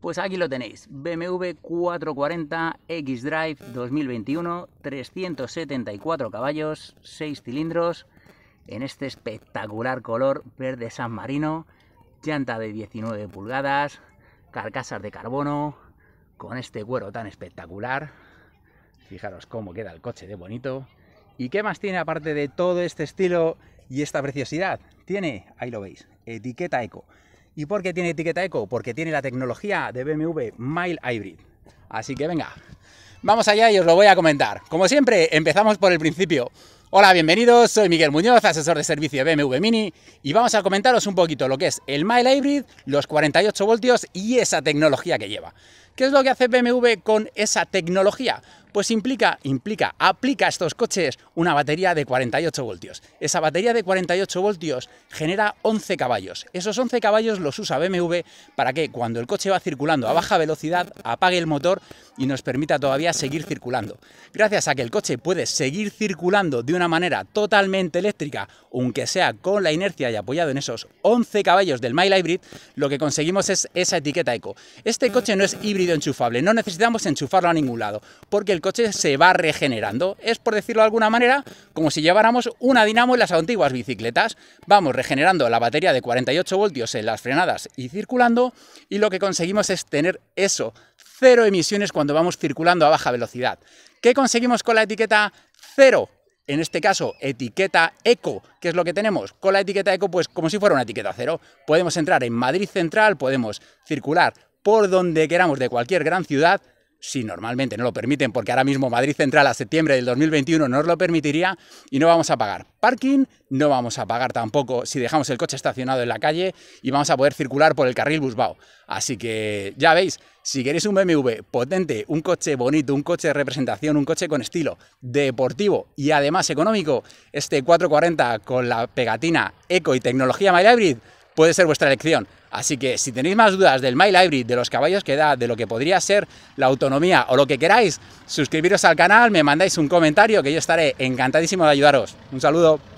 Pues aquí lo tenéis, BMW 440 X-Drive 2021, 374 caballos, 6 cilindros, en este espectacular color verde san marino, llanta de 19 pulgadas, carcasas de carbono, con este cuero tan espectacular. Fijaros cómo queda el coche de bonito. ¿Y qué más tiene aparte de todo este estilo y esta preciosidad? Tiene, ahí lo veis, etiqueta eco. ¿Y por qué tiene etiqueta eco? Porque tiene la tecnología de BMW Mile Hybrid. Así que venga, vamos allá y os lo voy a comentar. Como siempre, empezamos por el principio. Hola, bienvenidos, soy Miguel Muñoz, asesor de servicio BMW Mini, y vamos a comentaros un poquito lo que es el Mile Hybrid, los 48 voltios y esa tecnología que lleva. ¿Qué es lo que hace BMW con esa tecnología? Pues implica, implica, aplica a estos coches una batería de 48 voltios. Esa batería de 48 voltios genera 11 caballos. Esos 11 caballos los usa BMW para que cuando el coche va circulando a baja velocidad apague el motor y nos permita todavía seguir circulando. Gracias a que el coche puede seguir circulando de una manera totalmente eléctrica, aunque sea con la inercia y apoyado en esos 11 caballos del Mile Hybrid, lo que conseguimos es esa etiqueta eco. Este coche no es híbrido enchufable, no necesitamos enchufarlo a ningún lado, porque el coche se va regenerando. Es, por decirlo de alguna manera, como si lleváramos una dinamo en las antiguas bicicletas. Vamos regenerando la batería de 48 voltios en las frenadas y circulando, y lo que conseguimos es tener eso, cero emisiones cuando vamos circulando a baja velocidad. ¿Qué conseguimos con la etiqueta cero? en este caso, etiqueta eco, que es lo que tenemos. Con la etiqueta eco, pues como si fuera una etiqueta cero. Podemos entrar en Madrid Central, podemos circular por donde queramos de cualquier gran ciudad si normalmente no lo permiten, porque ahora mismo Madrid Central a septiembre del 2021 no nos lo permitiría y no vamos a pagar parking, no vamos a pagar tampoco si dejamos el coche estacionado en la calle y vamos a poder circular por el carril Busbao. Así que ya veis, si queréis un BMW potente, un coche bonito, un coche de representación, un coche con estilo, deportivo y además económico, este 440 con la pegatina Eco y tecnología Mild Hybrid puede ser vuestra elección. Así que si tenéis más dudas del My Library, de los caballos que da, de lo que podría ser la autonomía o lo que queráis, suscribiros al canal, me mandáis un comentario que yo estaré encantadísimo de ayudaros. Un saludo.